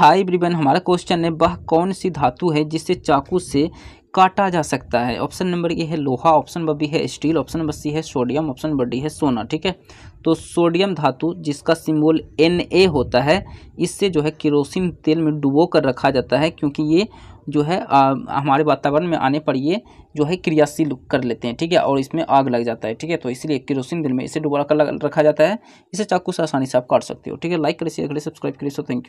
high ब्रिबन हमारा question है वह कौन सी धातु है जिसे चाकू से काटा जा सकता है ऑप्शन नंबर ए है लोहा ऑप्शन बी है स्टील ऑप्शन नंबर सी है सोडियम ऑप्शन नंबर डी है सोना ठीक है तो सोडियम धातु जिसका सिंबल एन ए होता है इससे जो है किरोसिन तेल में डुबो कर रखा जाता है क्योंकि ये जो है आ, हमारे वातावरण में आने पर ये जो है क्रियाशील कर लेते हैं ठीक है और इसमें आग लग जाता है ठीक है तो इसलिए किरोसिन तेल में इसे डुबा कर रखा जाता है इसे चाकू से आसानी से आप काट सकते हो ठीक है लाइक करिए करिए सब्सक्राइब करिए सो थैंक यू